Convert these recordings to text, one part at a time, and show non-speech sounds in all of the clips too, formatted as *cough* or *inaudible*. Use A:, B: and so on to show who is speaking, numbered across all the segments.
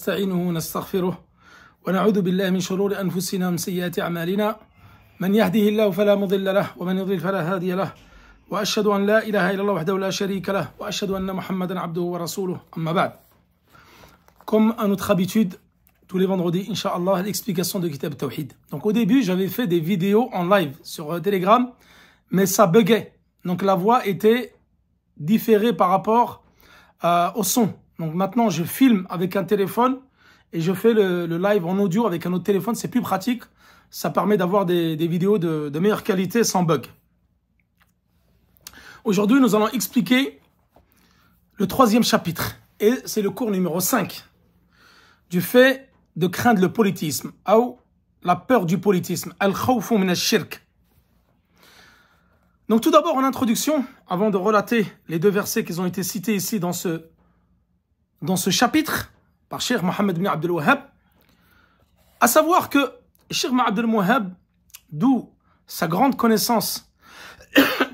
A: نستعينه ونستغفره ونعوذ بالله من شرور أنفسنا ومن سيئات أعمالنا من يهده الله فلا مضل له ومن يضلل فلا هادي له وأشهد أن لا إله إلا الله وحده لا شريك له وأشهد أن محمدا عبده ورسوله أما بعد كم أن habitude tous les vendredis إن شاء الله l'explication de Kitab التوحيد donc au début j'avais fait des vidéos en live sur euh, Telegram mais ça buguait donc la voix était différée par rapport euh, au son Donc maintenant, je filme avec un téléphone et je fais le, live en audio avec un autre téléphone. C'est plus pratique. Ça permet d'avoir des, vidéos de, meilleure qualité sans bug. Aujourd'hui, nous allons expliquer le troisième chapitre. Et c'est le cours numéro 5 du fait de craindre le politisme ou la peur du politisme. al Donc tout d'abord, en introduction, avant de relater les deux versets qui ont été cités ici dans ce dans ce chapitre par Cheikh Mohamed Bin Abdel Wahab, à savoir que Cheikh Mohammed Abdel Wahab, d'où sa grande connaissance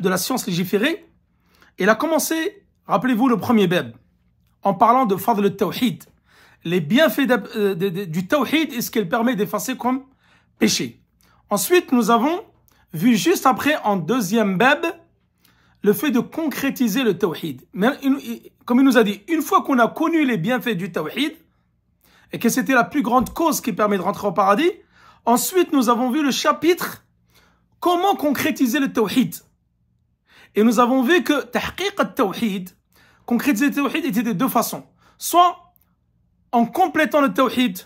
A: de la science légiférée, il a commencé, rappelez-vous le premier bab, en parlant de Fadl al-Tawhid, les bienfaits euh, du Tawhid et ce qu'il permet d'effacer comme péché. Ensuite, nous avons vu juste après, en deuxième bab, le fait de concrétiser le tawhid. Comme il nous a dit, une fois qu'on a connu les bienfaits du tawhid, et que c'était la plus grande cause qui permet de rentrer au paradis, ensuite nous avons vu le chapitre comment concrétiser le tawhid. Et nous avons vu que tawhid concrétiser le tawhid était de deux façons. Soit en complétant le tawhid,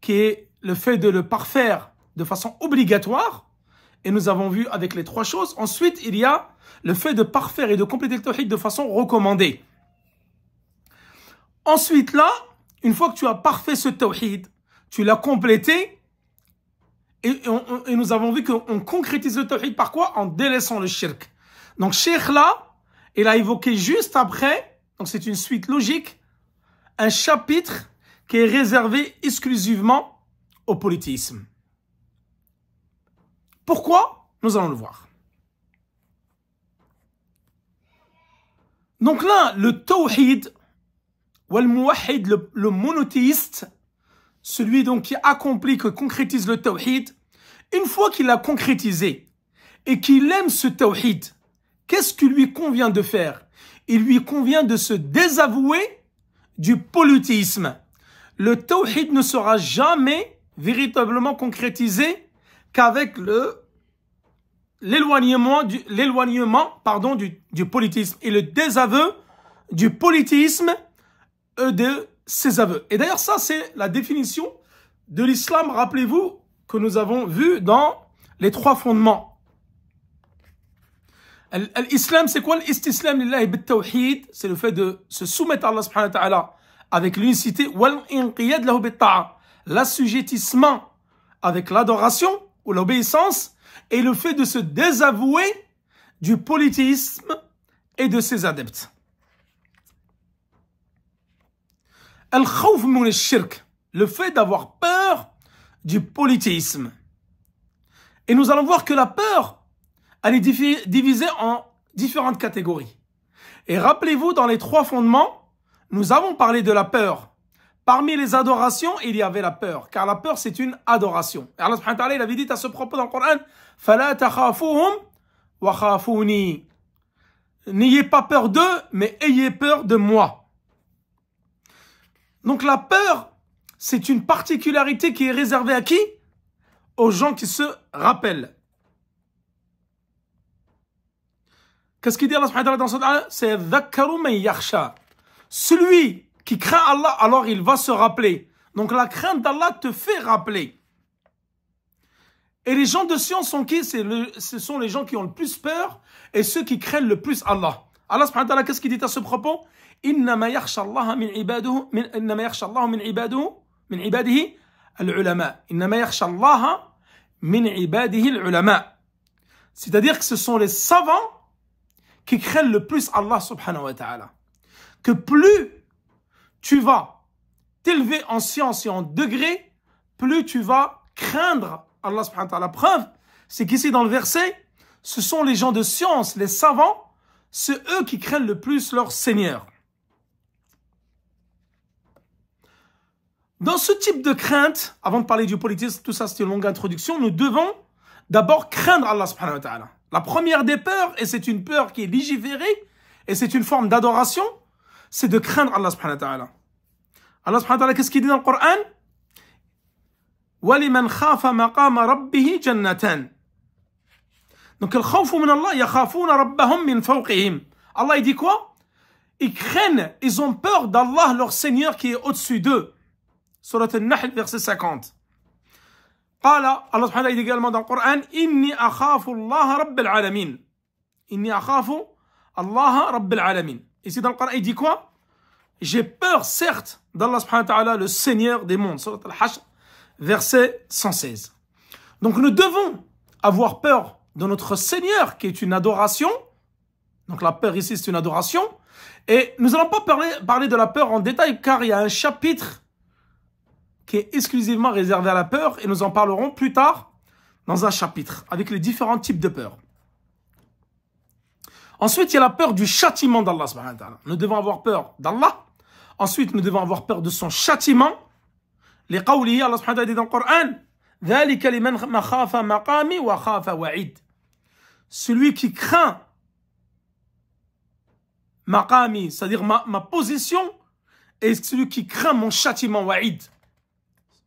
A: qui est le fait de le parfaire de façon obligatoire, et nous avons vu avec les trois choses. Ensuite, il y a le fait de parfaire et de compléter le tawhid de façon recommandée. Ensuite, là, une fois que tu as parfait ce tawhid, tu l'as complété, et, et, nous avons vu qu'on concrétise le tawhid par quoi En délaissant le shirk. Donc, shirk là, il a évoqué juste après, donc c'est une suite logique, un chapitre qui est réservé exclusivement au politisme. Pourquoi Nous allons le voir. Donc là, le tawhid, ou le, le monothéiste, celui donc qui accomplit, que concrétise le tawhid, une fois qu'il l'a concrétisé et qu'il aime ce tawhid, qu'est-ce qui lui convient de faire Il lui convient de se désavouer du polythéisme. Le tawhid ne sera jamais véritablement concrétisé qu'avec le l'éloignement du, l'éloignement, pardon, du, du, politisme et le désaveu du politisme euh, de ses aveux. Et d'ailleurs, ça, c'est la définition de l'islam, rappelez-vous, que nous avons vu dans les trois fondements. L'islam, c'est quoi l'istislam lillahi bit C'est le fait de se soumettre à Allah subhanahu wa ta'ala avec l'unicité, wal l'assujettissement avec l'adoration ou l'obéissance, et le fait de se désavouer du polythéisme et de ses adeptes. le fait d'avoir peur du polythéisme. Et nous allons voir que la peur, elle est divisée en différentes catégories. Et rappelez-vous, dans les trois fondements, nous avons parlé de la peur Parmi les adorations, il y avait la peur, car la peur c'est une adoration. Allah avait dit à ce propos dans le Coran, N'ayez pas peur d'eux, mais ayez peur de moi. Donc la peur, c'est une particularité qui est réservée à qui Aux gens qui se rappellent. Qu'est-ce qu'il dit Allah subhanahu wa ta'ala dans C'est Celui qui craint Allah, alors il va se rappeler. Donc la crainte d'Allah te fait rappeler. Et les gens de science sont qui le, Ce sont les gens qui ont le plus peur et ceux qui craignent le plus Allah. Allah subhanahu wa ta'ala, qu'est-ce qu'il dit à ce propos C'est-à-dire que ce sont les savants qui craignent le plus Allah subhanahu wa ta'ala. Que plus tu vas t'élever en science et en degré, plus tu vas craindre Allah subhanahu wa ta'ala. La preuve, c'est qu'ici dans le verset, ce sont les gens de science, les savants, c'est eux qui craignent le plus leur Seigneur. Dans ce type de crainte, avant de parler du politisme, tout ça c'était une longue introduction, nous devons d'abord craindre Allah subhanahu wa ta'ala. La première des peurs, et c'est une peur qui est légiférée, et c'est une forme d'adoration, c'est de craindre Allah subhanahu wa ta'ala. Allah subhanahu wa ta'ala, qu'est-ce qu'il dit dans le Coran وَلِمَنْ خَافَ مَقَامَ رَبِّهِ جَنَّتَانِ Donc, le khawfu min Allah, yakhafuna rabbahum min fawqihim. Allah, il dit quoi Ils craignent, ils ont peur d'Allah, leur Seigneur, qui est au-dessus d'eux. Surat al-Nahl, verset 50. Allah subhanahu wa ta'ala dit également dans le Coran إني أخاف الله رب العالمين إني أخاف الله رب العالمين Ici dans le Coran, il dit quoi J'ai peur, certes, d'Allah subhanahu wa ta'ala, le Seigneur des mondes. al verset 116. Donc nous devons avoir peur de notre Seigneur, qui est une adoration. Donc la peur ici, c'est une adoration. Et nous allons pas parler, parler de la peur en détail, car il y a un chapitre qui est exclusivement réservé à la peur, et nous en parlerons plus tard dans un chapitre, avec les différents types de peur. Ensuite, il y a la peur du châtiment d'Allah. Nous devons avoir peur d'Allah. Ensuite, nous devons avoir peur de son châtiment. Les Allah subhanahu wa dit dans le Coran, Celui qui craint maqami, c'est-à-dire ma, position, est celui qui craint mon châtiment, wa'id.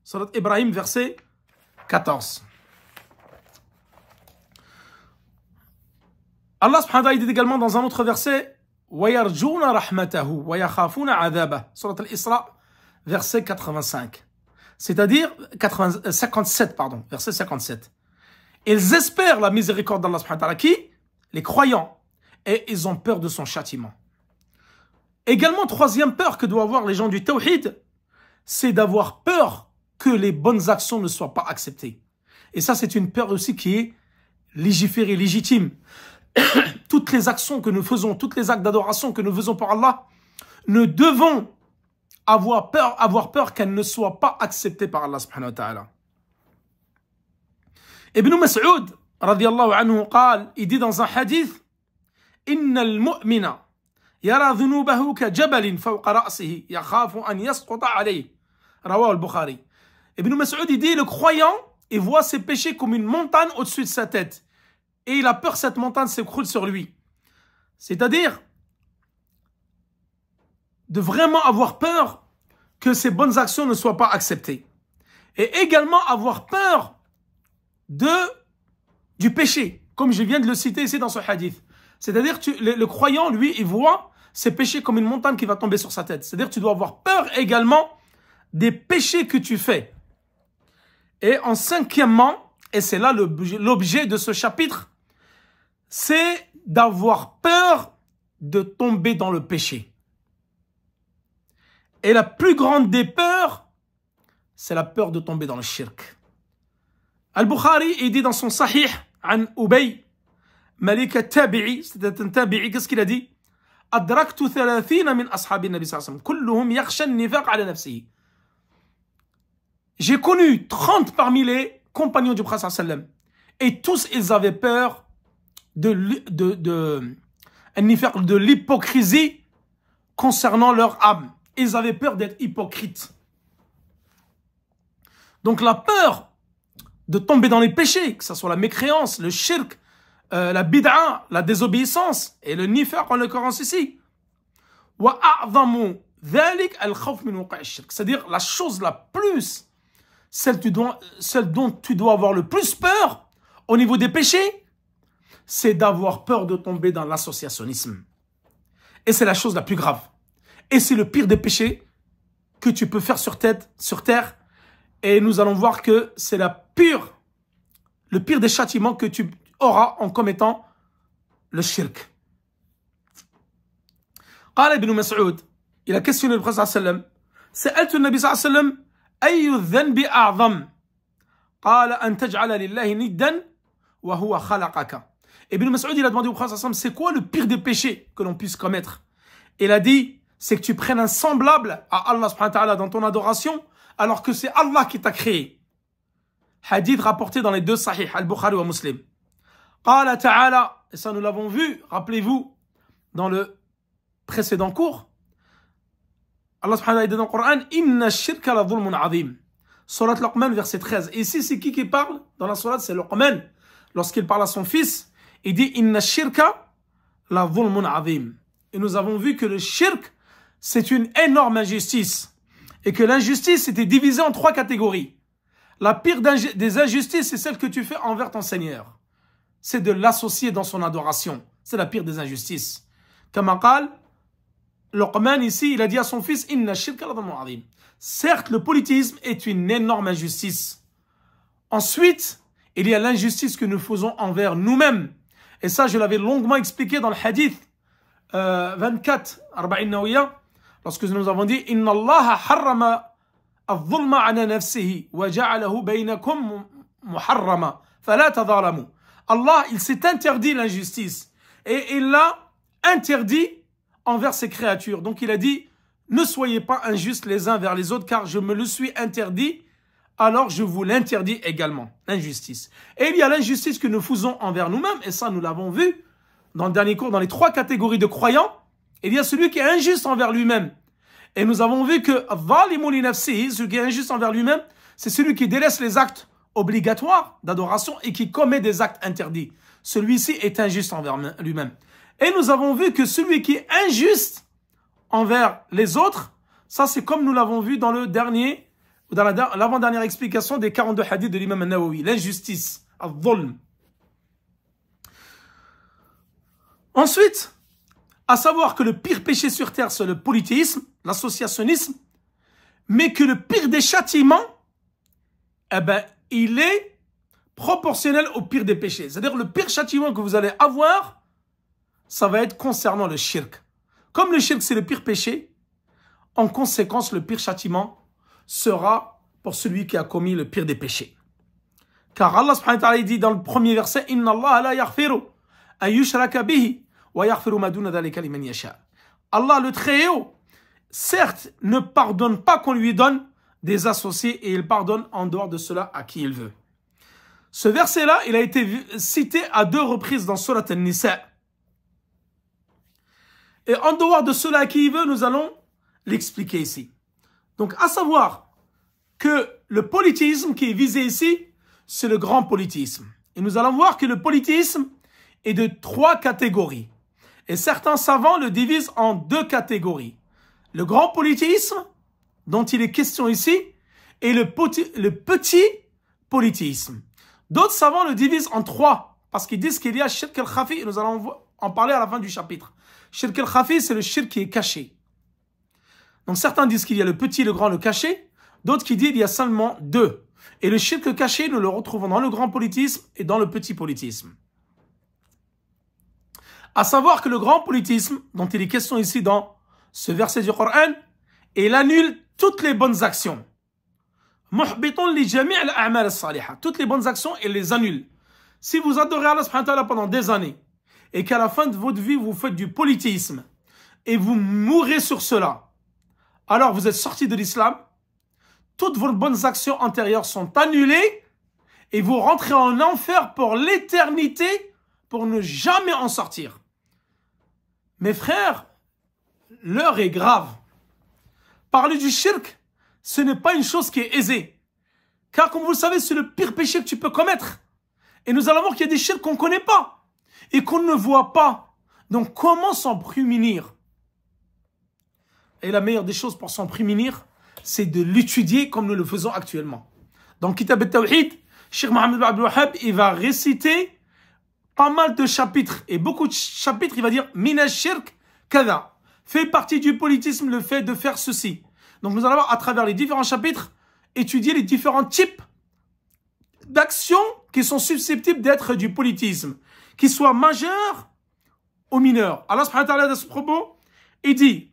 A: Surat Ibrahim, verset 14. Allah subhanahu wa ta'ala dit également dans un autre verset وَيَرْجُونَ رَحْمَتَهُ وَيَخَافُونَ عَذَابَهُ Surat al-Isra, verset 85. C'est-à-dire 57, pardon, verset 57. Ils espèrent la miséricorde d'Allah subhanahu wa ta'ala, qui Les croyants. Et ils ont peur de son châtiment. Également, troisième peur que doivent avoir les gens du Tawhid, c'est d'avoir peur que les bonnes actions ne soient pas acceptées. Et ça, c'est une peur aussi qui est légiférée, légitime. *coughs* toutes les actions que nous faisons, toutes les actes d'adoration que nous faisons pour Allah, nous devons avoir peur, avoir peur qu'elles ne soient pas acceptées par Allah subhanahu wa ta'ala. Ibn Mas'ud, radiallahu anhu, il dit dans un hadith, إن المؤمن يرى ذنوبه كجبل فوق رأسه يخاف أن يسقط عليه رواه البخاري Ibn Mas'ud il dit le croyant il voit ses péchés comme une montagne au-dessus de sa tête et il a peur que cette montagne s'écroule sur lui. C'est-à-dire de vraiment avoir peur que ses bonnes actions ne soient pas acceptées. Et également avoir peur de, du péché, comme je viens de le citer ici dans ce hadith. C'est-à-dire le, le croyant, lui, il voit ses péchés comme une montagne qui va tomber sur sa tête. C'est-à-dire tu dois avoir peur également des péchés que tu fais. Et en cinquièmement, et c'est là l'objet de ce chapitre, c'est d'avoir peur de tomber dans le péché. Et la plus grande des peurs, c'est la peur de tomber dans le shirk. Al-Bukhari, il dit dans son Sahih, an Malik al-Tabi'i, c'était un Tabi'i, qu'est-ce qu'il a dit ashabi Nabi J'ai connu 30 parmi les compagnons du prophète sallam et tous ils avaient peur de, de, de, l'hypocrisie concernant leur âme. Ils avaient peur d'être hypocrites. Donc la peur de tomber dans les péchés, que ce soit la mécréance, le shirk, euh, la bid'a, la désobéissance et le nifer en l'occurrence ici. C'est-à-dire la chose la plus, celle, tu dois, celle dont tu dois avoir le plus peur au niveau des péchés, c'est d'avoir peur de tomber dans l'associationnisme. Et c'est la chose la plus grave. Et c'est le pire des péchés que tu peux faire sur, terre. Et nous allons voir que c'est la pure, le pire des châtiments que tu auras en commettant le shirk. Il ibn Ibn Mas'ud, il a demandé au Prophète c'est quoi le pire des péchés que l'on puisse commettre Il a dit, c'est que tu prennes un semblable à Allah subhanahu wa ta'ala dans ton adoration, alors que c'est Allah qui t'a créé. Hadith rapporté dans les deux sahih, al-Bukhari ou Muslim. Qala ta'ala, et ça nous l'avons vu, rappelez-vous, dans le précédent cours, Allah subhanahu wa dit dans le Coran, Inna shirka la dhulmun azim. Surat Luqman, verset 13. ici, c'est qui qui parle Dans la surat, c'est Luqman. Lorsqu'il parle à son fils, il dit Inna shirka la Et nous avons vu que le shirk, c'est une énorme injustice. Et que l'injustice était divisée en trois catégories. La pire des injustices, c'est celle que tu fais envers ton Seigneur. C'est de l'associer dans son adoration. C'est la pire des injustices. Kamakal, Luqman ici, il a dit à son fils, Inna shirka Certes, le politisme est une énorme injustice. Ensuite, il y a l'injustice que nous faisons envers nous-mêmes et ça, je l'avais longuement expliqué dans le hadith 24, euh, lorsque nous avons dit Inna Allah harrama Allah il s'est interdit l'injustice et il l'a interdit envers ses créatures donc il a dit ne soyez pas injustes les uns vers les autres car je me le suis interdit alors je vous l'interdis également. L'injustice. Et il y a l'injustice que nous faisons envers nous-mêmes, et ça nous l'avons vu dans le dernier cours, dans les trois catégories de croyants. Il y a celui qui est injuste envers lui-même. Et nous avons vu que celui qui est injuste envers lui-même, c'est celui qui délaisse les actes obligatoires d'adoration et qui commet des actes interdits. Celui-ci est injuste envers lui-même. Et nous avons vu que celui qui est injuste envers les autres, ça c'est comme nous l'avons vu dans le dernier dans l'avant-dernière explication des 42 hadiths de l'imam Nawawi, l'injustice, al-dhulm. Ensuite, à savoir que le pire péché sur terre, c'est le polythéisme, l'associationnisme, mais que le pire des châtiments, eh ben, il est proportionnel au pire des péchés. C'est-à-dire le pire châtiment que vous allez avoir, ça va être concernant le shirk. Comme le shirk, c'est le pire péché, en conséquence, le pire châtiment, sera pour celui qui a commis le pire des péchés. Car Allah subhanahu wa dit dans le premier verset Allah le très haut certes ne pardonne pas qu'on lui donne des associés et il pardonne en dehors de cela à qui il veut. Ce verset-là, il a été cité à deux reprises dans Surat al nisa Et en dehors de cela à qui il veut, nous allons l'expliquer ici. Donc, à savoir que le politisme qui est visé ici, c'est le grand politisme. Et nous allons voir que le politisme est de trois catégories. Et certains savants le divisent en deux catégories. Le grand politisme, dont il est question ici, et le, petit politisme. D'autres savants le divisent en trois, parce qu'ils disent qu'il y a shirk al-khafi, et nous allons en parler à la fin du chapitre. Shirk al-khafi, c'est le shirk qui est caché. Donc certains disent qu'il y a le petit, le grand, le caché. D'autres qui disent qu'il y a seulement deux. Et le le caché, nous le retrouvons dans le grand politisme et dans le petit politisme. À savoir que le grand politisme, dont il est question ici dans ce verset du Coran, il annule toutes les bonnes actions. Toutes les bonnes actions, il les annule. Si vous adorez Allah pendant des années, et qu'à la fin de votre vie, vous faites du politisme, et vous mourrez sur cela, alors vous êtes sorti de l'islam, toutes vos bonnes actions antérieures sont annulées et vous rentrez en enfer pour l'éternité pour ne jamais en sortir. Mes frères, l'heure est grave. Parler du shirk, ce n'est pas une chose qui est aisée. Car comme vous le savez, c'est le pire péché que tu peux commettre. Et nous allons voir qu'il y a des shirks qu'on ne connaît pas et qu'on ne voit pas. Donc comment s'en prémunir et la meilleure des choses pour s'en prémunir, c'est de l'étudier comme nous le faisons actuellement. Dans Kitab al-Tawhid, Sheikh Mohammed Abdel Wahhab, il va réciter pas mal de chapitres et beaucoup de chapitres, il va dire shirk kada. Fait partie du politisme le fait de faire ceci. Donc nous allons voir à travers les différents chapitres étudier les différents types d'actions qui sont susceptibles d'être du politisme, qu'ils soient majeurs ou mineurs. Allah subhanahu wa ta'ala ce propos, il dit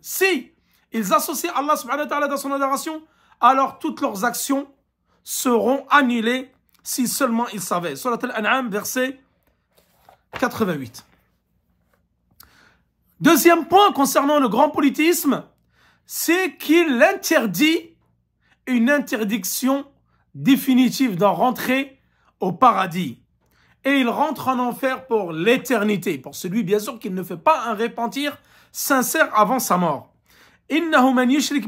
A: si ils associent Allah subhanahu wa ta'ala dans son adoration, alors toutes leurs actions seront annulées si seulement ils savaient. Surat al-An'am, verset 88. Deuxième point concernant le grand politisme, c'est qu'il interdit une interdiction définitive d'en rentrer au paradis et il rentre en enfer pour l'éternité, pour celui bien sûr qui ne fait pas un repentir sincère avant sa mort. verset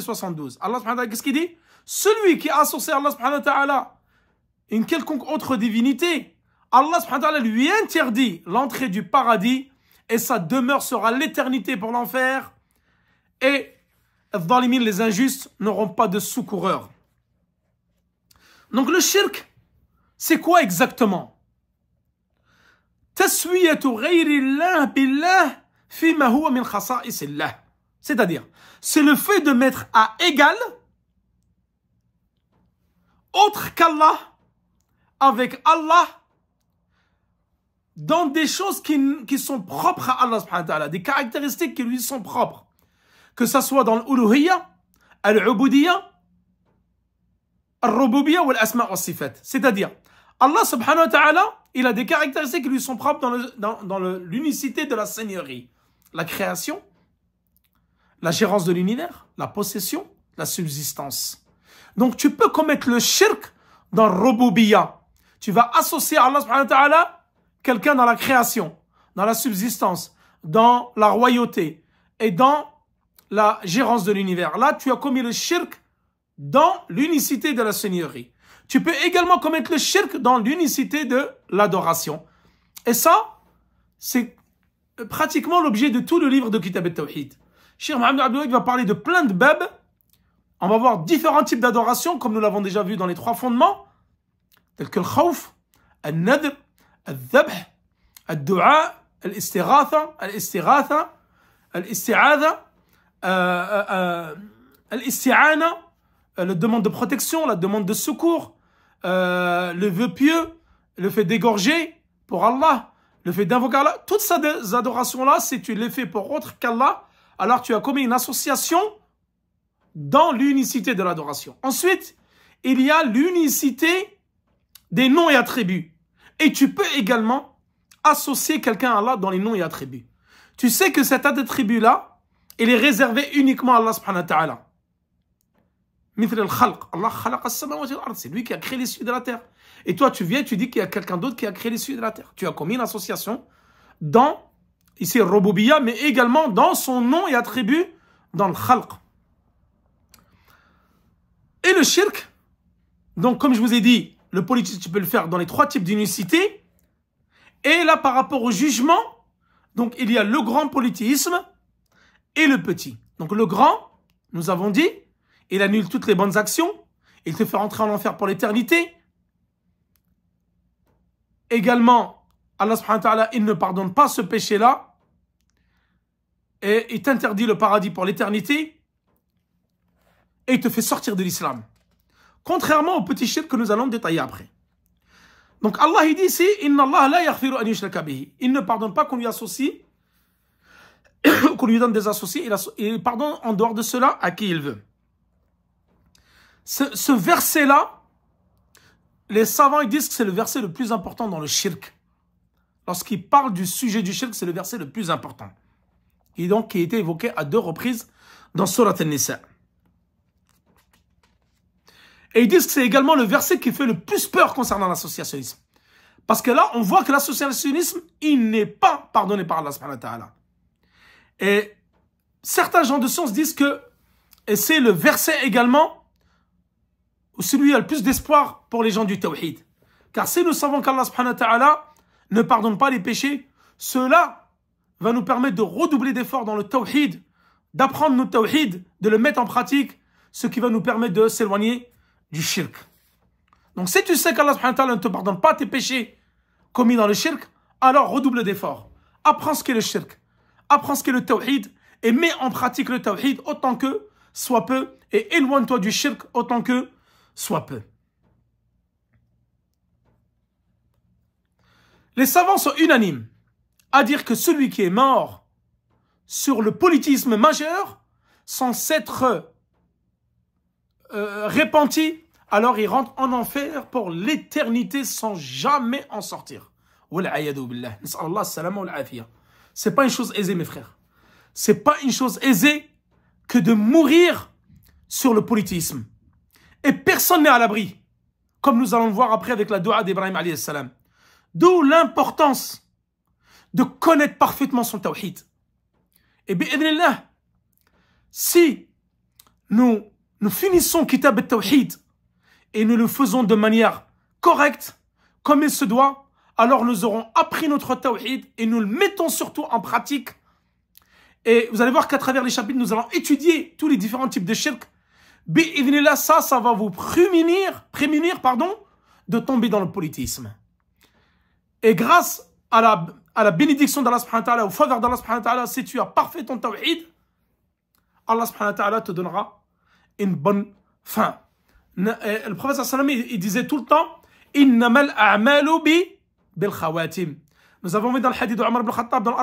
A: 72 Allah subhanahu wa qu'est-ce qu'il dit celui qui associe Allah subhanahu wa ta'ala une quelconque autre divinité Allah subhanahu wa ta'ala lui interdit l'entrée du paradis et sa demeure sera l'éternité pour l'enfer et les injustes n'auront pas de secoureur. Donc le shirk, c'est quoi exactement C'est-à-dire, c'est le fait de mettre à égal autre qu'Allah avec Allah dans des choses qui, qui sont propres à Allah, des caractéristiques qui lui sont propres que ça soit dans l'uluhiyya, al-ubudiyya, ou l'asma les sifat. C'est-à-dire, Allah subhanahu wa ta'ala, il a des caractéristiques qui lui sont propres dans l'unicité dans, de la seigneurie. La création, la gérance de l'univers, la possession, la subsistance. Donc tu peux commettre le shirk dans al-rububiyya. Tu vas associer à Allah subhanahu wa ta'ala quelqu'un dans la création, dans la subsistance, dans la royauté et dans la gérance de l'univers. Là, tu as commis le shirk dans l'unicité de la Seigneurie. Tu peux également commettre le shirk dans l'unicité de l'adoration. Et ça, c'est pratiquement l'objet de tout le livre de Kitab al-Tawhid. Cheikh Mohamed va parler de plein de bab. On va voir différents types d'adoration, comme nous l'avons déjà vu dans les trois fondements, tels que le khawf, le nadr, le dhabh, le dua, euh, euh, euh, euh, la demande de protection, la demande de secours, le vœu pieux, le fait d'égorger pour Allah, le fait d'invoquer Allah, toutes ces adorations-là, si tu les fais pour autre qu'Allah, alors tu as commis une association dans l'unicité de l'adoration. Ensuite, il y a l'unicité des noms et attributs. Et tu peux également associer quelqu'un à Allah dans les noms et attributs. Tu sais que cet attribut-là, il est réservé uniquement à Allah subhanahu wa ta'ala. Allah c'est lui qui a créé les cieux de la terre. Et toi, tu viens, tu dis qu'il y a quelqu'un d'autre qui a créé les cieux de la terre. Tu as commis une association dans, ici, Bia, mais également dans son nom et attribut dans le khalq. Et le shirk, donc comme je vous ai dit, le politisme tu peux le faire dans les trois types d'unicité. Et là, par rapport au jugement, donc il y a le grand politisme, et le petit. Donc le grand, nous avons dit, il annule toutes les bonnes actions, il te fait rentrer en enfer pour l'éternité. Également, Allah subhanahu wa ta'ala, il ne pardonne pas ce péché-là, et il t'interdit le paradis pour l'éternité, et il te fait sortir de l'islam. Contrairement au petit chef que nous allons détailler après. Donc Allah il dit ici, Il ne pardonne pas qu'on lui associe *coughs* qu'on lui donne des associés et, pardonne pardon en dehors de cela à qui il veut. Ce, verset-là, les savants ils disent que c'est le verset le plus important dans le shirk. Lorsqu'ils parlent du sujet du shirk, c'est le verset le plus important. Et donc qui a été évoqué à deux reprises dans Surat al-Nisa. Et ils disent que c'est également le verset qui fait le plus peur concernant l'associationnisme. Parce que là, on voit que l'associationnisme, il n'est pas pardonné par Allah subhanahu wa ta'ala. Et certains gens de science disent que, c'est le verset également, où celui qui a le plus d'espoir pour les gens du Tawhid. Car si nous savons qu'Allah ne pardonne pas les péchés, cela va nous permettre de redoubler d'efforts dans le Tawhid, d'apprendre notre Tawhid, de le mettre en pratique, ce qui va nous permettre de s'éloigner du shirk. Donc si tu sais qu'Allah ne te pardonne pas tes péchés commis dans le shirk, alors redouble d'efforts. Apprends ce qu'est le shirk apprends ce qu'est le tawhid et mets en pratique le tawhid autant que soit peu et éloigne-toi du shirk autant que soit peu. Les savants sont unanimes à dire que celui qui est mort sur le politisme majeur sans s'être euh, alors il rentre en enfer pour l'éternité sans jamais en sortir. C'est pas une chose aisée, mes frères. C'est pas une chose aisée que de mourir sur le politisme. Et personne n'est à l'abri, comme nous allons le voir après avec la doua d'Ibrahim salam. D'où l'importance de connaître parfaitement son tawhid. Et bien, si nous, nous finissons Kitab al-Tawhid et nous le faisons de manière correcte, comme il se doit, alors nous aurons appris notre tawhid et nous le mettons surtout en pratique. Et vous allez voir qu'à travers les chapitres, nous allons étudier tous les différents types de shirk. là ça, ça va vous prémunir, prémunir pardon, de tomber dans le politisme. Et grâce à la, à la bénédiction d'Allah subhanahu wa au faveur d'Allah subhanahu si tu as parfait ton tawhid, Allah subhanahu te donnera une bonne fin. Eh, le prophète sallallahu il disait tout le temps, « Innamal a'malu bi nous avons vu dans le hadith d'Omar ibn Khattab dans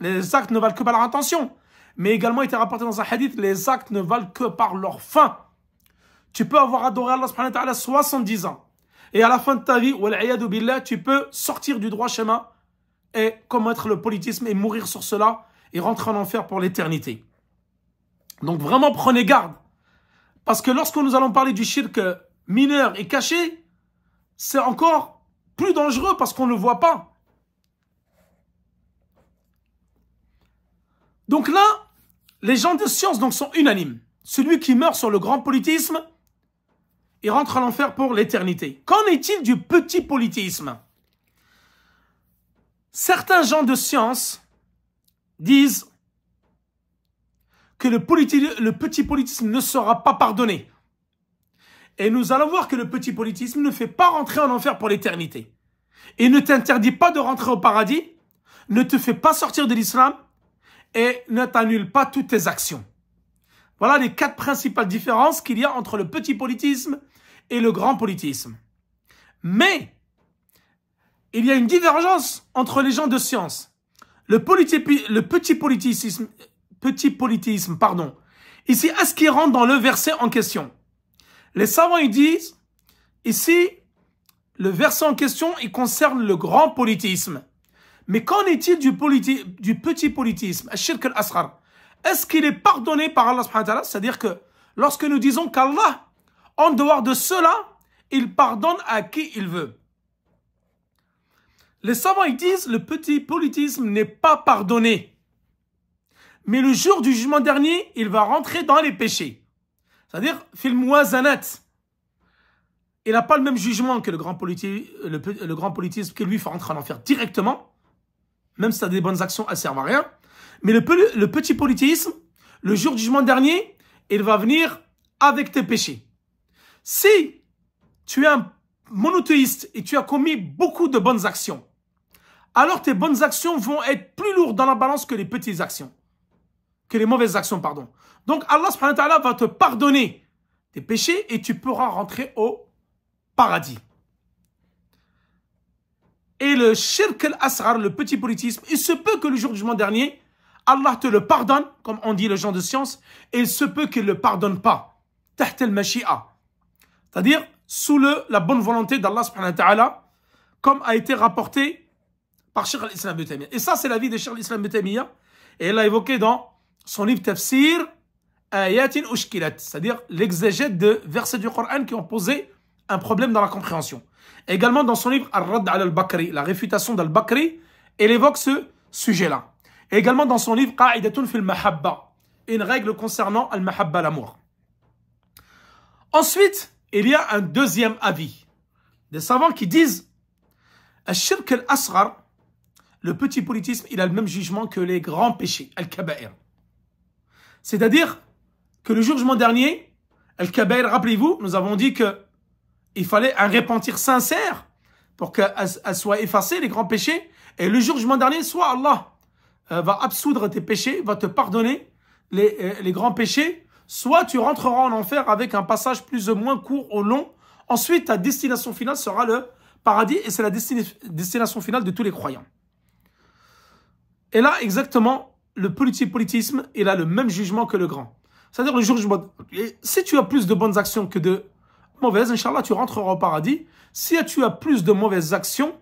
A: Les actes ne valent que par leur intention. Mais également, il était rapporté dans un hadith, les actes ne valent que par leur fin. Tu peux avoir adoré Allah subhanahu wa 70 ans. Et à la fin de ta vie, billah, tu peux sortir du droit chemin et commettre le politisme et mourir sur cela et rentrer en enfer pour l'éternité. Donc vraiment prenez garde. Parce que lorsque nous allons parler du shirk mineur et caché, c'est encore plus dangereux parce qu'on ne le voit pas. Donc là, les gens de science donc, sont unanimes. Celui qui meurt sur le grand politisme, il rentre à l'enfer pour l'éternité. Qu'en est-il du petit politisme Certains gens de science disent que le petit politisme ne sera pas pardonné. Et nous allons voir que le petit politisme ne fait pas rentrer en enfer pour l'éternité. Il ne t'interdit pas de rentrer au paradis, ne te fait pas sortir de l'islam et ne t'annule pas toutes tes actions. Voilà les quatre principales différences qu'il y a entre le petit politisme et le grand politisme. Mais, il y a une divergence entre les gens de science. Le, petit politisme, petit politisme, pardon. Ici, est-ce qu'il rentre dans le verset en question les savants, ils disent, ici, le verset en question, il concerne le grand politisme. Mais qu'en est-il du, du, petit politisme, al asrar Est-ce qu'il est pardonné par Allah subhanahu C'est-à-dire que lorsque nous disons qu'Allah, en dehors de cela, il pardonne à qui il veut. Les savants ils disent le petit politisme n'est pas pardonné. Mais le jour du jugement dernier, il va rentrer dans les péchés. C'est-à-dire, film zanette. Il n'a pas le même jugement que le grand, politi le, grand politisme qui lui fait rentrer en enfer directement, même si tu as des bonnes actions, elles ne servent à rien. Mais le, petit politisme, le jour du jugement dernier, il va venir avec tes péchés. Si tu es un monothéiste et tu as commis beaucoup de bonnes actions, alors tes bonnes actions vont être plus lourdes dans la balance que les petites actions, que les mauvaises actions, pardon. Donc Allah subhanahu wa va te pardonner tes péchés et tu pourras rentrer au paradis. Et le shirk al-asrar, le petit politisme, il se peut que le jour du jugement dernier, Allah te le pardonne, comme on dit les gens de science, et il se peut qu'il ne le pardonne pas. Taht mashia cest C'est-à-dire sous la bonne volonté d'Allah subhanahu wa ta'ala, comme a été rapporté par Sheikh al-Islam Et ça, c'est la vie de Sheikh al-Islam Et elle l'a évoqué dans son livre Tafsir, c'est-à-dire l'exégète de versets du Coran qui ont posé un problème dans la compréhension. Également dans son livre al-Bakri, la réfutation d'al-Bakri, elle évoque ce sujet-là. Également dans son livre Qa'idatun fil Mahabba, une règle concernant al-Mahabba, l'amour. Ensuite, il y a un deuxième avis. Des savants qui disent shirk al le petit politisme, il a le même jugement que les grands péchés, al-Kaba'ir. C'est-à-dire, que le jugement dernier, El Kabeir, rappelez-vous, nous avons dit que il fallait un repentir sincère pour qu'elle soit effacée, les grands péchés. Et le jugement dernier, soit Allah euh, va absoudre tes péchés, va te pardonner euh, les, grands péchés, soit tu rentreras en enfer avec un passage plus ou moins court ou long. Ensuite, ta destination finale sera le paradis et c'est la destination finale de tous les croyants. Et là, exactement, le politisme, il a le même jugement que le grand. C'est-à-dire le jour Si tu as plus de bonnes actions que de mauvaises, Inch'Allah, tu rentreras au paradis. Si tu as plus de mauvaises actions,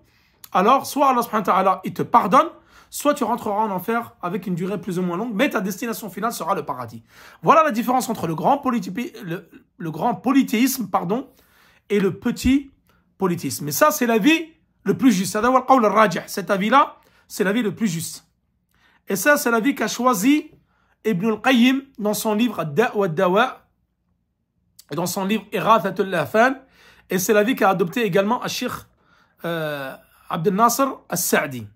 A: alors soit Allah subhanahu wa il te pardonne, soit tu rentreras en enfer avec une durée plus ou moins longue, mais ta destination finale sera le paradis. Voilà la différence entre le grand, le grand polythéisme pardon, et le petit polythéisme. Mais ça, c'est la vie le plus juste. Cet avis-là, c'est la vie le plus juste. Et ça, c'est la vie qu'a choisi Ibn al-Qayyim, dans son livre Da'wa et dans son livre Irathatul Afan, et c'est l'avis qu'a adopté également euh, Abdel Nasser Al-Sa'di.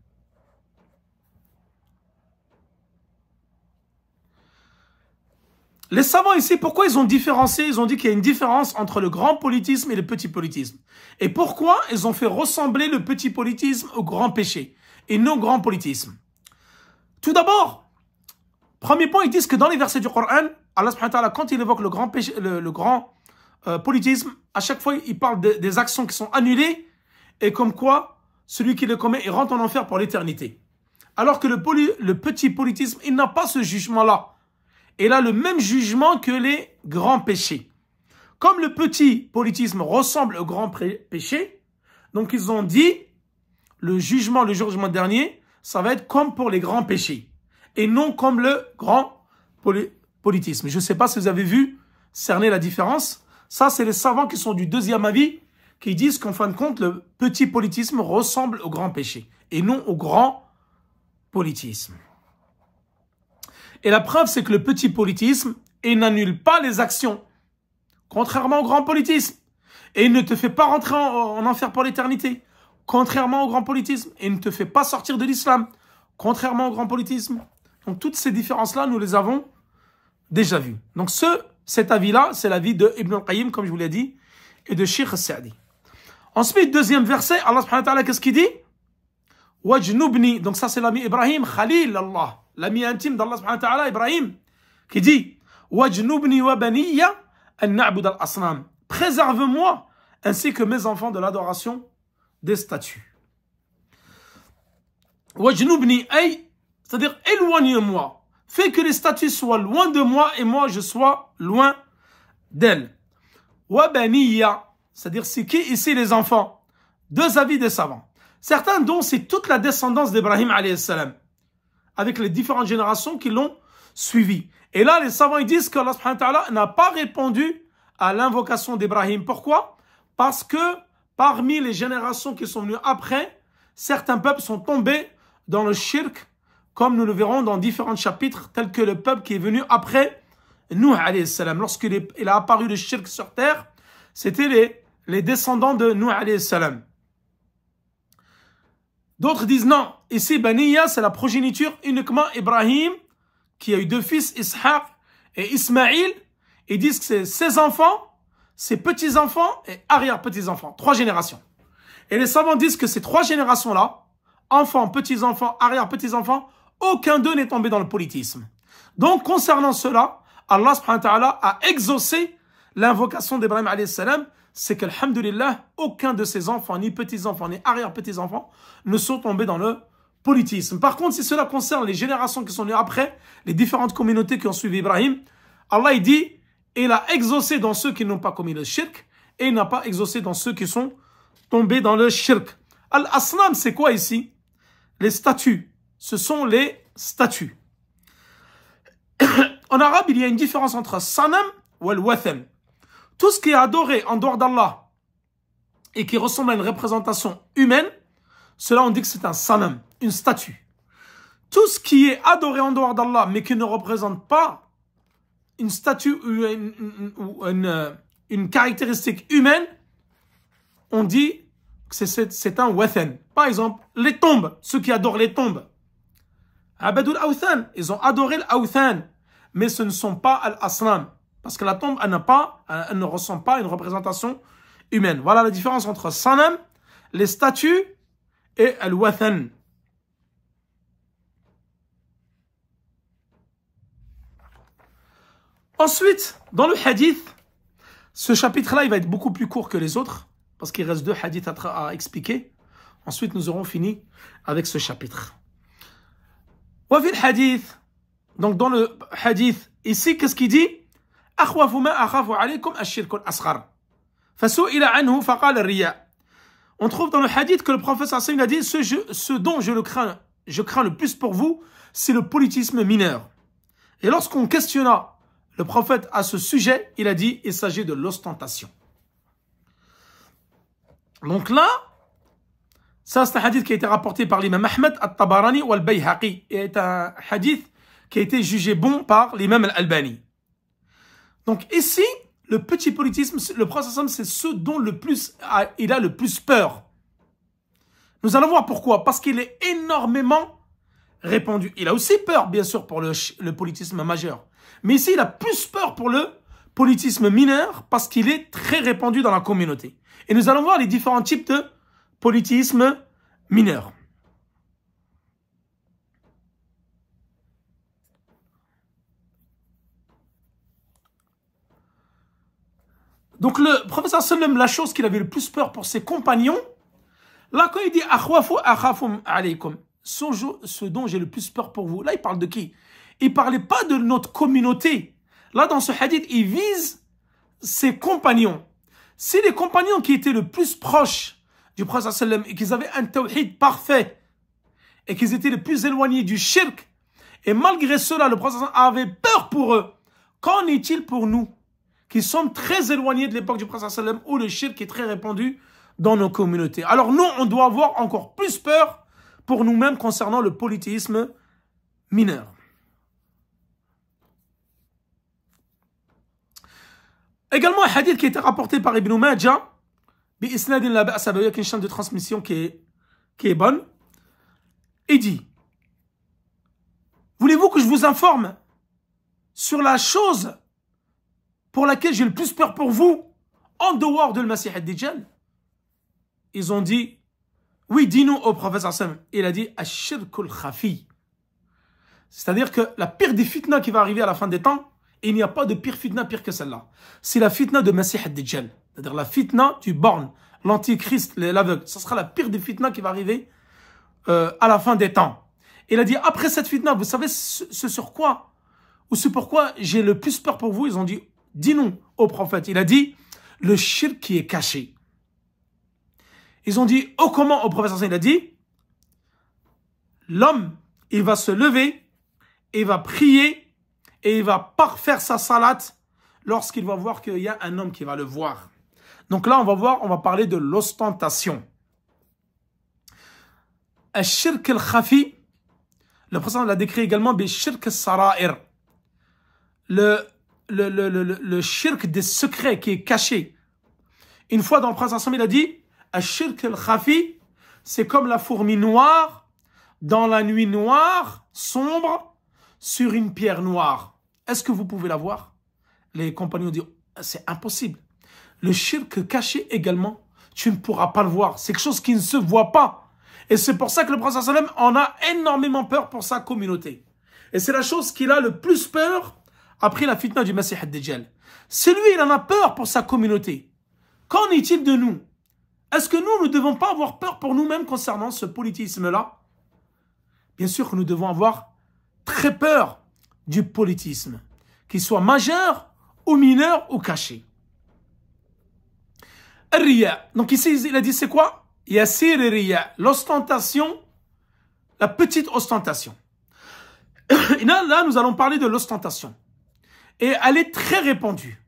A: Les savants ici, pourquoi ils ont différencié Ils ont dit qu'il y a une différence entre le grand politisme et le petit politisme. Et pourquoi ils ont fait ressembler le petit politisme au grand péché et non au grand politisme Tout d'abord, Premier point, ils disent que dans les versets du Coran, Allah subhanahu quand il évoque le grand, péché, le, grand euh, politisme, à chaque fois, il parle des actions qui sont annulées et comme quoi celui qui les commet, il rentre en enfer pour l'éternité. Alors que le, petit politisme, il n'a pas ce jugement-là. Il a le même jugement que les grands péchés. Comme le petit politisme ressemble au grand péché, donc ils ont dit, le jugement, le jugement dernier, ça va être comme pour les grands péchés et non comme le grand politisme. Je ne sais pas si vous avez vu cerner la différence. Ça, c'est les savants qui sont du deuxième avis qui disent qu'en fin de compte, le petit politisme ressemble au grand péché et non au grand politisme. Et la preuve, c'est que le petit politisme il n'annule pas les actions, contrairement au grand politisme. Et il ne te fait pas rentrer en, enfer pour l'éternité, contrairement au grand politisme. Et il ne te fait pas sortir de l'islam, contrairement au grand politisme. Donc toutes ces différences-là, nous les avons déjà vues. Donc ce, cet avis-là, c'est l'avis de Ibn al-Qayyim, comme je vous l'ai dit, et de Sheikh al-Sa'di. Ensuite, deuxième verset, Allah subhanahu wa ta'ala, qu'est-ce qu'il dit donc ça c'est l'ami Ibrahim, Khalil Allah, l'ami intime d'Allah subhanahu wa ta'ala, Ibrahim, qui dit al Préserve-moi ainsi que mes enfants de l'adoration des statues. Wajnubni ay c'est-à-dire éloigne-moi, fais que les statues soient loin de moi et moi je sois loin d'elles. Wabaniya, c'est-à-dire c'est qui ici les enfants Deux avis des savants. Certains dont c'est toute la descendance d'Ibrahim salam avec les différentes générations qui l'ont suivi. Et là, les savants ils disent Allah n'a pas répondu à l'invocation d'Ibrahim. Pourquoi Parce que parmi les générations qui sont venues après, certains peuples sont tombés dans le shirk comme nous le verrons dans différents chapitres, tels que le peuple qui est venu après Nuh, alayhi salam. Lorsqu'il a apparu le shirk sur terre, c'était les, les descendants de Nuh, alayhi salam. D'autres disent non, ici Baniya, c'est la progéniture uniquement Ibrahim, qui a eu deux fils, Ishaq et Ismaïl. Ils disent que c'est ses enfants, ses petits-enfants et arrière-petits-enfants, trois générations. Et les savants disent que ces trois générations-là, enfants, petits-enfants, arrière-petits-enfants, aucun d'eux n'est tombé dans le politisme. Donc, concernant cela, Allah subhanahu a exaucé l'invocation d'Ibrahim alayhi salam, c'est qu'alhamdulillah, aucun de ses enfants, ni petits-enfants, ni arrière-petits-enfants, ne sont tombés dans le politisme. Par contre, si cela concerne les générations qui sont nées après, les différentes communautés qui ont suivi Ibrahim, Allah il dit, il a exaucé dans ceux qui n'ont pas commis le shirk, et il n'a pas exaucé dans ceux qui sont tombés dans le shirk. Al-Aslam, c'est quoi ici Les statues ce sont les statues. *coughs* en arabe, il y a une différence entre sanam ou al Tout ce qui est adoré en dehors d'Allah et qui ressemble à une représentation humaine, cela on dit que c'est un sanam, une statue. Tout ce qui est adoré en dehors d'Allah mais qui ne représente pas une statue ou une, une caractéristique humaine, on dit que c'est un wathen. Par exemple, les tombes, ceux qui adorent les tombes. Abadul Awthan, ils ont adoré l'Awthan, mais ce ne sont pas al parce que la tombe, elle, pas, elle ne ressemble pas à une représentation humaine. Voilà la différence entre Sanam, les statues, et al Ensuite, dans le hadith, ce chapitre-là, il va être beaucoup plus court que les autres, parce qu'il reste deux hadiths à expliquer. Ensuite, nous aurons fini avec ce chapitre donc dans le hadith ici qu'est-ce qu'il dit On trouve dans le hadith que le prophète a dit ce, ce dont je le crains, je crains le plus pour vous, c'est le politisme mineur. Et lorsqu'on questionna le prophète à ce sujet, il a dit il s'agit de l'ostentation. Donc là, ça, c'est un hadith qui a été rapporté par l'imam Ahmed al-Tabarani ou al-Bayhaqi. est un hadith qui a été jugé bon par l'imam al-Albani. Donc ici, le petit politisme, le Assam, c'est ce dont le plus il a le plus peur. Nous allons voir pourquoi. Parce qu'il est énormément répandu. Il a aussi peur, bien sûr, pour le, le politisme majeur. Mais ici, il a plus peur pour le politisme mineur parce qu'il est très répandu dans la communauté. Et nous allons voir les différents types de politisme mineur. Donc le professeur Sallam, la chose qu'il avait le plus peur pour ses compagnons, là quand il dit alaykum, ce dont j'ai le plus peur pour vous, là il parle de qui Il ne parlait pas de notre communauté. Là dans ce hadith, il vise ses compagnons. C'est les compagnons qui étaient le plus proches du prophète et qu'ils avaient un tawhid parfait et qu'ils étaient les plus éloignés du shirk. Et malgré cela, le prophète avait peur pour eux. Qu'en est-il pour nous qui sommes très éloignés de l'époque du prophète sallam où le shirk est très répandu dans nos communautés Alors nous, on doit avoir encore plus peur pour nous-mêmes concernant le polythéisme mineur. Également un hadith qui a rapporté par Ibn Majah il y a une chaîne de transmission qui est, qui est bonne. Il dit, voulez-vous que je vous informe sur la chose pour laquelle j'ai le plus peur pour vous en dehors de le Messie Dajjal Ils ont dit, oui, dis-nous au prophète Sam. Il a dit, Khafi. C'est-à-dire que la pire des fitna qui va arriver à la fin des temps, il n'y a pas de pire fitna pire que celle-là. C'est la fitna de Messie Dajjal c'est-à-dire la fitna du borne, l'antichrist, l'aveugle. Ce sera la pire des fitnas qui va arriver euh, à la fin des temps. Il a dit, après cette fitna, vous savez ce, sur quoi Ou ce pourquoi j'ai le plus peur pour vous Ils ont dit, dis-nous au prophète. Il a dit, le shirk qui est caché. Ils ont dit, oh comment au prophète Il a dit, l'homme, il va se lever, et il va prier, et il va parfaire sa salate lorsqu'il va voir qu'il y a un homme qui va le voir. Donc là, on va voir, on va parler de l'ostentation. shirk khafi le président l'a décrit également, Shirk le, le, shirk des secrets qui est caché. Une fois dans le prince il a dit, Al-Shirk al-Khafi, c'est comme la fourmi noire, dans la nuit noire, sombre, sur une pierre noire. Est-ce que vous pouvez la voir Les compagnons disent, c'est impossible le shirk caché également, tu ne pourras pas le voir. C'est quelque chose qui ne se voit pas. Et c'est pour ça que le prince sallam en a énormément peur pour sa communauté. Et c'est la chose qu'il a le plus peur après la fitna du Messie Dajjal. C'est lui, il en a peur pour sa communauté. Qu'en est-il de nous Est-ce que nous ne devons pas avoir peur pour nous-mêmes concernant ce politisme-là Bien sûr que nous devons avoir très peur du politisme, qu'il soit majeur ou mineur ou caché. Ria. Donc ici, il a dit c'est quoi Yassir Ria. L'ostentation, la petite ostentation. *coughs* là, nous allons parler de l'ostentation. Et elle est très répandue.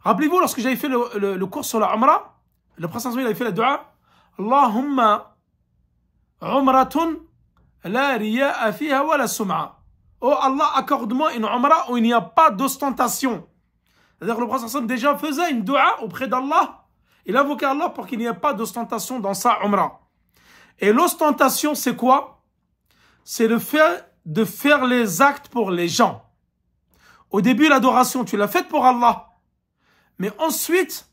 A: Rappelez-vous, lorsque j'avais fait le, cours sur la Umrah, le prince il avait fait la dua Allahumma Umratun la Riya fiha wa la sum'a. Oh Allah, accorde-moi une Umrah où il n'y a pas d'ostentation. C'est-à-dire que le prophète déjà faisait une dua auprès d'Allah. Il invoquait Allah pour qu'il n'y ait pas d'ostentation dans sa umrah. Et l'ostentation, c'est quoi C'est le fait de faire les actes pour les gens. Au début, l'adoration, tu l'as faite pour Allah. Mais ensuite,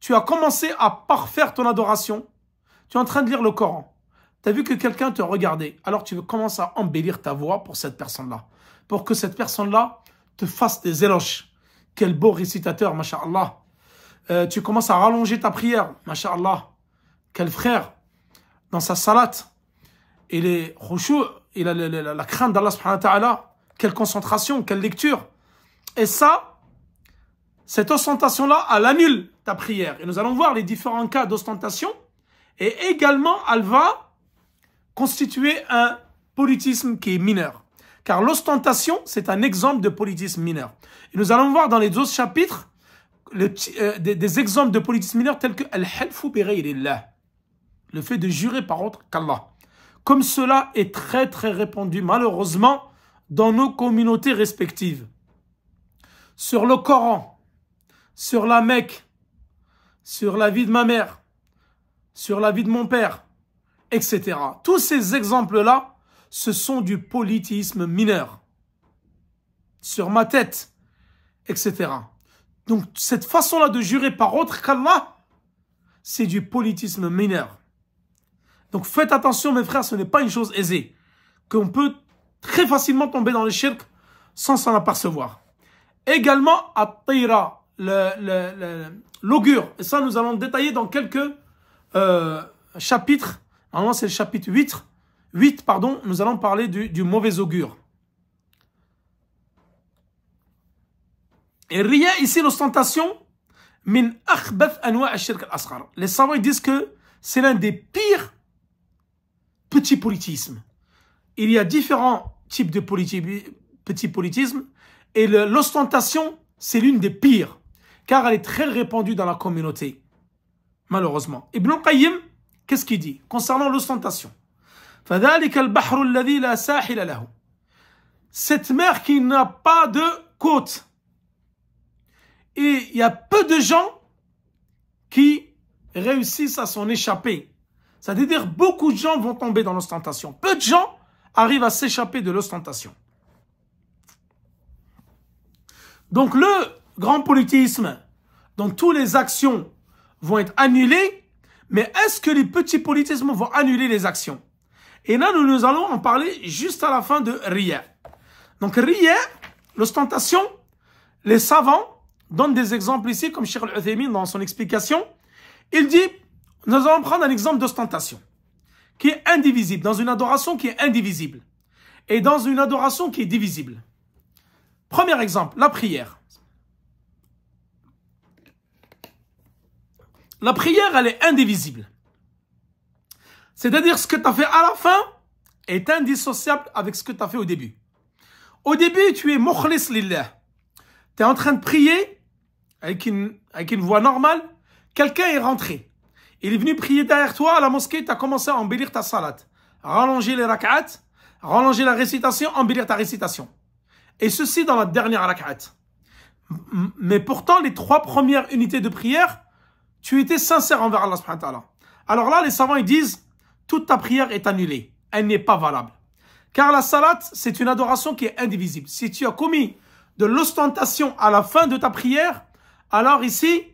A: tu as commencé à parfaire ton adoration. Tu es en train de lire le Coran. Tu as vu que quelqu'un te regardait. Alors tu commences à embellir ta voix pour cette personne-là. Pour que cette personne-là te fasse des éloges. Quel beau récitateur, masha'Allah. Allah. Euh, tu commences à rallonger ta prière, masha'Allah. Quel frère, dans sa salat, il est khushu, il a la, la crainte d'Allah subhanahu wa ta'ala. Quelle concentration, quelle lecture. Et ça, cette ostentation-là, elle annule ta prière. Et nous allons voir les différents cas d'ostentation. Et également, elle va constituer un politisme qui est mineur car l'ostentation, c'est un exemple de politisme mineur. Et nous allons voir dans les autres chapitres euh, des, exemples de politisme mineur tels que le fait de jurer par autre qu'Allah. Comme cela est très très répandu malheureusement dans nos communautés respectives. Sur le Coran, sur la Mecque, sur la vie de ma mère, sur la vie de mon père, etc. Tous ces exemples-là ce sont du politisme mineur. Sur ma tête, etc. Donc cette façon-là de jurer par autre qu'Allah, c'est du politisme mineur. Donc faites attention mes frères, ce n'est pas une chose aisée. Qu'on peut très facilement tomber dans le shirk sans s'en apercevoir. Également, à Taïra, l'augure. Et ça, nous allons détailler dans quelques euh, chapitres. Normalement, c'est le chapitre 8 8, pardon, nous allons parler du, mauvais augure. Et rien ici l'ostentation, Les savants disent que c'est l'un des pires petits politismes. Il y a différents types de petits politismes et l'ostentation, c'est l'une des pires, car elle est très répandue dans la communauté, malheureusement. Ibn Qayyim, qu'est-ce qu'il dit concernant l'ostentation cette mer qui n'a pas de côte et il y a peu de gens qui réussissent à s'en échapper c'est-à-dire beaucoup de gens vont tomber dans l'ostentation peu de gens arrivent à s'échapper de l'ostentation donc le grand politisme dont toutes les actions vont être annulées mais est-ce que les petits politismes vont annuler les actions et là, nous, nous allons en parler juste à la fin de Ria. Donc Ria, l'ostentation, les savants donnent des exemples ici, comme Cheikh al dans son explication. Il dit, nous allons prendre un exemple d'ostentation qui est indivisible, dans une adoration qui est indivisible et dans une adoration qui est divisible. Premier exemple, la prière. La prière, elle est indivisible. C'est-à-dire ce que tu as fait à la fin est indissociable avec ce que tu as fait au début. Au début, tu es moukhlis lillah. Tu es en train de prier avec une, avec une voix normale. Quelqu'un est rentré. Il est venu prier derrière toi à la mosquée. Tu as commencé à embellir ta salat. Rallonger les rak'at. Rallonger la récitation. Embellir ta récitation. Et ceci dans la dernière rak'at. Mais pourtant, les trois premières unités de prière, tu étais sincère envers Allah subhanahu Alors là, les savants, ils disent, toute ta prière est annulée. Elle n'est pas valable. Car la salat, c'est une adoration qui est indivisible. Si tu as commis de l'ostentation à la fin de ta prière, alors ici,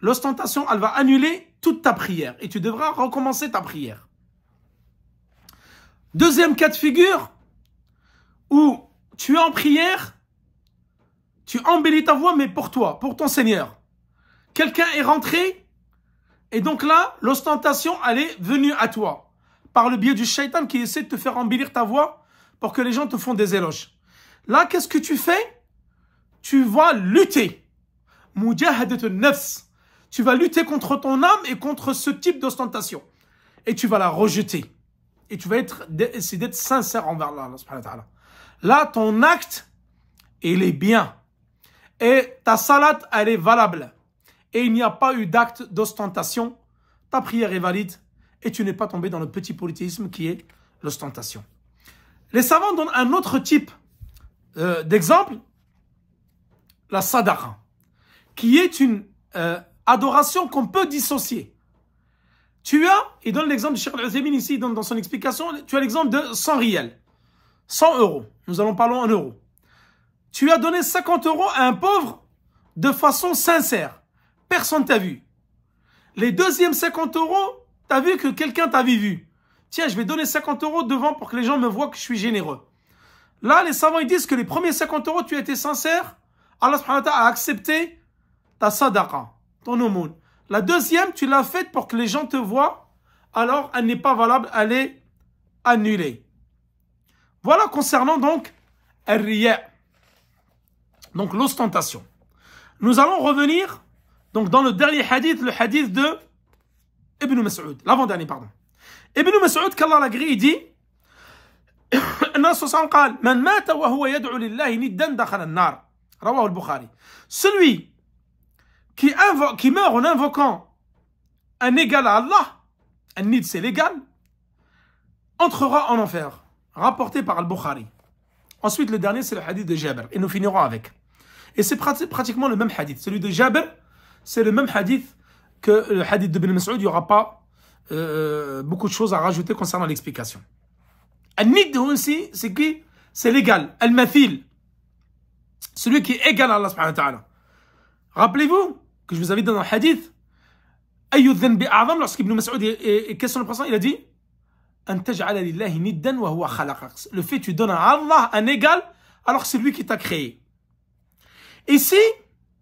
A: l'ostentation, elle va annuler toute ta prière et tu devras recommencer ta prière. Deuxième cas de figure, où tu es en prière, tu embellis ta voix, mais pour toi, pour ton Seigneur. Quelqu'un est rentré et donc là, l'ostentation, elle est venue à toi. Par le biais du shaitan qui essaie de te faire embellir ta voix pour que les gens te font des éloges. Là, qu'est-ce que tu fais Tu vas lutter. Tu vas lutter contre ton âme et contre ce type d'ostentation. Et tu vas la rejeter. Et tu vas être, essayer d'être sincère envers Allah. Là, ton acte, il est bien. Et ta salade, elle est valable et il n'y a pas eu d'acte d'ostentation, ta prière est valide et tu n'es pas tombé dans le petit politisme qui est l'ostentation. Les savants donnent un autre type euh, d'exemple, la sadara, qui est une euh, adoration qu'on peut dissocier. Tu as, il donne l'exemple de Cheikh al ici dans, dans, son explication, tu as l'exemple de 100 riels, 100 euros, nous allons parler en euros. Tu as donné 50 euros à un pauvre de façon sincère personne t'a vu. Les deuxièmes 50 euros, t'as vu que quelqu'un t'avait vu. Tiens, je vais donner 50 euros devant pour que les gens me voient que je suis généreux. Là, les savants ils disent que les premiers 50 euros, tu as été sincère. Allah subhanahu wa a accepté ta sadaqa, ton aumône. La deuxième, tu l'as faite pour que les gens te voient. Alors, elle n'est pas valable, elle est annulée. Voilà concernant donc donc l'ostentation. Nous allons revenir donc dans le dernier hadith, le hadith de Ibn Mas'ud, l'avant-dernier, pardon. Ibn Mas'ud, qu'Allah l'a il dit *coughs* celui qui, qui meurt en invoquant un égal à Allah, un nid c'est l'égal, entrera en enfer, rapporté par Al-Bukhari. Ensuite, le dernier, c'est le hadith de Jabir, et nous finirons avec. Et c'est pratiquement le même hadith, celui de Jabir, c'est le même hadith que le hadith de Ibn Mas'ud, il n'y aura pas euh, euh, beaucoup de choses à rajouter concernant l'explication. Al-Nid aussi, c'est qui C'est l'égal, Al-Mathil, celui qui est égal à Allah subhanahu wa ta'ala. Rappelez-vous que je vous avais donné un hadith, Ayyudhan bi'a'zam, lorsqu'Ibn Mas'ud est question présent, il a dit le fait que tu donnes à Allah un égal alors que c'est lui qui t'a créé. Ici,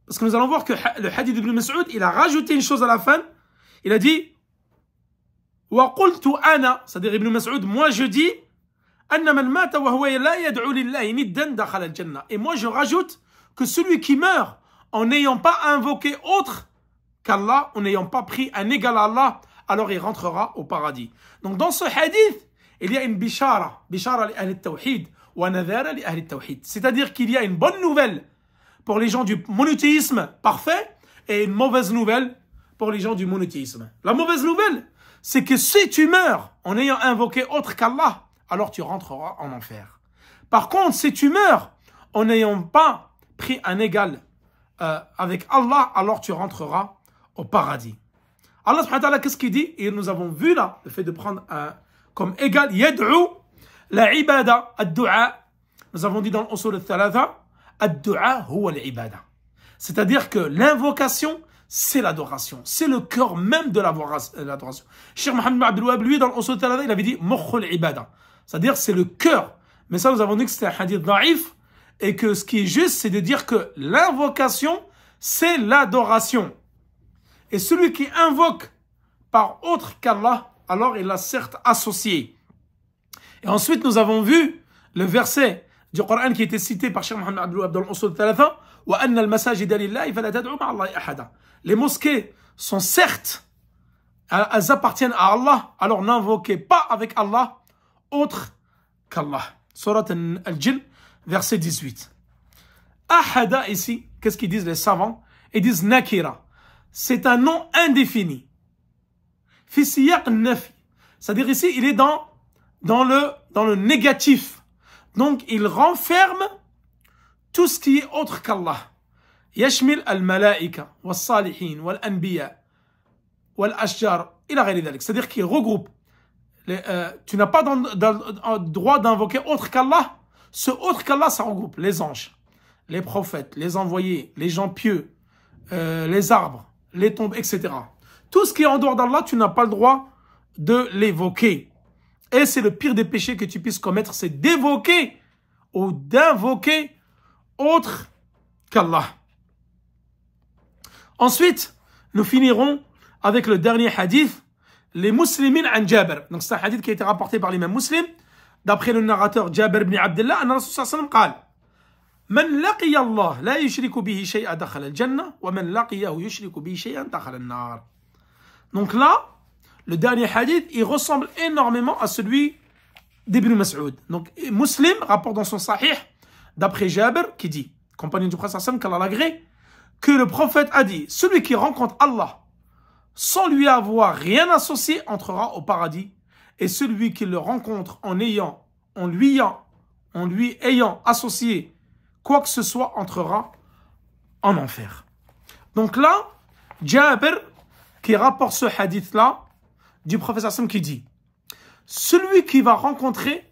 A: parce que nous allons voir que le hadith d'Ibn Mas'ud, il a rajouté une chose à la fin. Il a dit ana C'est-à-dire Ibn Mas'ud, moi je dis Et moi je rajoute que celui qui meurt en n'ayant pas invoqué autre qu'Allah, en n'ayant pas pris un égal à Allah, alors il rentrera au paradis. Donc dans ce hadith, il y a une bichara, bishara li tawhid wa tawhid. C'est-à-dire qu'il y a une bonne nouvelle pour les gens du monothéisme parfait et une mauvaise nouvelle pour les gens du monothéisme. La mauvaise nouvelle, c'est que si tu meurs en ayant invoqué autre qu'Allah, alors tu rentreras en enfer. Par contre, si tu meurs en n'ayant pas pris un égal euh, avec Allah, alors tu rentreras au paradis. Allah subhanahu wa qu'est-ce qu'il dit Et nous avons vu là, le fait de prendre un, comme égal, yad'u, la ibada, ad-du'a. Nous avons dit dans l'Usul al-Thalatha, c'est-à-dire que l'invocation, c'est l'adoration. C'est le cœur même de l'adoration. Euh, Cheikh Mohamed Abdel lui, dans il avait dit ibada. C'est-à-dire, c'est le cœur. Mais ça, nous avons dit que c'était un hadith naïf. Et que ce qui est juste, c'est de dire que l'invocation, c'est l'adoration. Et celui qui invoque par autre qu'Allah, alors il l'a certes associé. Et ensuite, nous avons vu le verset du Coran qui était cité par Cheikh Mohamed Abdel dans l'Usul Talatha, Les mosquées sont certes, elles appartiennent à Allah, alors n'invoquez pas avec Allah autre qu'Allah. Surat al Jin, verset 18. Ahada ici, qu'est-ce qu'ils disent les savants Ils disent Nakira. C'est un nom indéfini. Fisiyak Nafi. C'est-à-dire ici, il est dans, dans, le, dans le négatif. Donc il renferme tout ce qui est autre qu'Allah. يشمل الملائكة والصالحين والأنبياء والأشجار إلى c'est-à-dire qu'il regroupe euh, tu n'as pas le droit d'invoquer autre qu'Allah ce autre qu'Allah ça regroupe les anges les prophètes les envoyés les gens pieux euh, les arbres les tombes etc tout ce qui est en dehors d'Allah tu n'as pas le droit de l'évoquer et c'est le pire des péchés que tu puisses commettre, c'est d'évoquer ou d'invoquer autre qu'Allah. Ensuite, nous finirons avec le dernier hadith, les musulmans en Jabir. Donc c'est un hadith qui a été rapporté par les l'imam muslim. D'après le narrateur Jabir ibn Abdullah, an rasoul sallam قال من لقي الله لا يشرك به شيئا دخل الجنة ومن لقيه يشرك به شيئا دخل النار. Donc là, le dernier hadith, il ressemble énormément à celui d'Ibn Mas'ud. Donc, Muslim rapporte dans son Sahih, d'après Jabir, qui dit, compagnie du prophète Hassan, qu'Allah l'agré, que le prophète a dit, celui qui rencontre Allah sans lui avoir rien associé entrera au paradis, et celui qui le rencontre en ayant, en lui ayant, en lui ayant associé quoi que ce soit entrera en enfer. Donc là, Jabir, qui rapporte ce hadith-là, du professeur Sam qui dit Celui qui va rencontrer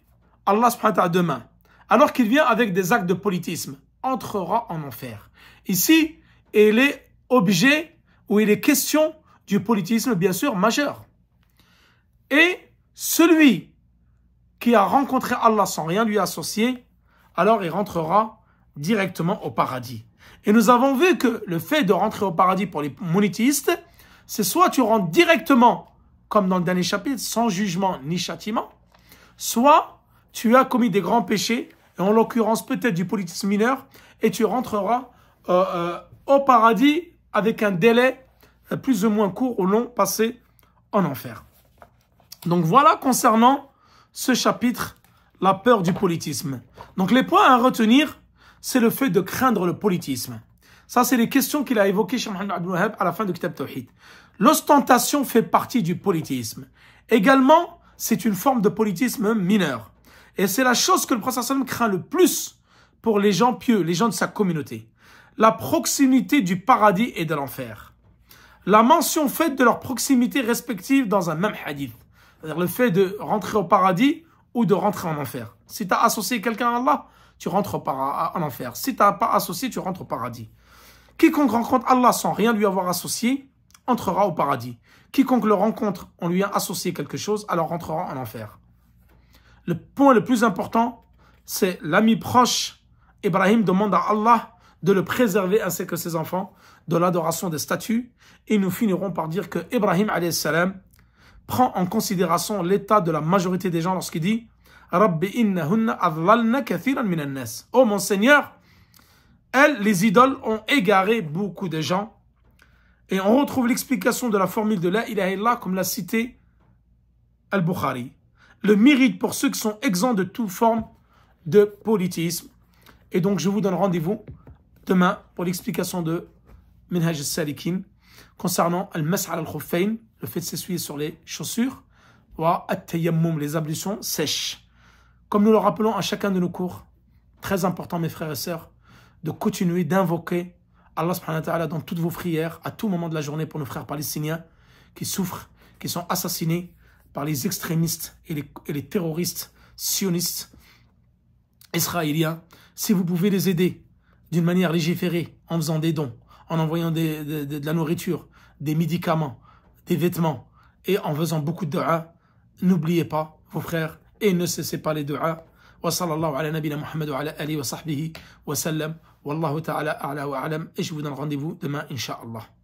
A: Allah subhanahu demain, alors qu'il vient avec des actes de politisme, entrera en enfer. Ici, il est objet ou il est question du politisme, bien sûr, majeur. Et celui qui a rencontré Allah sans rien lui associer, alors il rentrera directement au paradis. Et nous avons vu que le fait de rentrer au paradis pour les monétistes, c'est soit tu rentres directement comme dans le dernier chapitre, sans jugement ni châtiment, soit tu as commis des grands péchés, et en l'occurrence peut-être du politisme mineur, et tu rentreras euh, euh, au paradis avec un délai euh, plus ou moins court ou long passé en enfer. Donc voilà concernant ce chapitre, la peur du politisme. Donc les points à retenir, c'est le fait de craindre le politisme. Ça, c'est les questions qu'il a évoquées chez Mohamed à la fin du Kitab Tawhid. L'ostentation fait partie du politisme. Également, c'est une forme de politisme mineur. Et c'est la chose que le prophète craint le plus pour les gens pieux, les gens de sa communauté. La proximité du paradis et de l'enfer. La mention faite de leur proximité respective dans un même hadith. C'est-à-dire le fait de rentrer au paradis ou de rentrer en enfer. Si tu as associé quelqu'un à Allah, tu rentres en enfer. Si tu n'as pas associé, tu rentres au paradis. Quiconque rencontre Allah sans rien lui avoir associé, entrera au paradis. Quiconque le rencontre, en lui a associé quelque chose, alors rentrera en enfer. Le point le plus important, c'est l'ami proche. Ibrahim demande à Allah de le préserver ainsi que ses enfants de l'adoration des statues. Et nous finirons par dire que Ibrahim salam prend en considération l'état de la majorité des gens lorsqu'il dit Oh mon Seigneur, elles, les idoles, ont égaré beaucoup de gens et on retrouve l'explication de la formule de la ilaha illallah comme l'a cité Al-Bukhari. Le mérite pour ceux qui sont exempts de toute forme de politisme. Et donc je vous donne rendez-vous demain pour l'explication de Minhaj al-Salikin concernant Al-Mas'al al le fait de s'essuyer sur les chaussures, ou At-Tayammum, les ablutions sèches. Comme nous le rappelons à chacun de nos cours, très important mes frères et sœurs, de continuer d'invoquer Allah subhanahu wa ta'ala dans toutes vos prières, à tout moment de la journée pour nos frères palestiniens qui souffrent, qui sont assassinés par les extrémistes et les, terroristes sionistes israéliens. Si vous pouvez les aider d'une manière légiférée, en faisant des dons, en envoyant de, la nourriture, des médicaments, des vêtements et en faisant beaucoup de dua, n'oubliez pas vos frères et ne cessez pas les dua. والله تعالى أعلى وأعلم اجودا غندفو دما إن شاء الله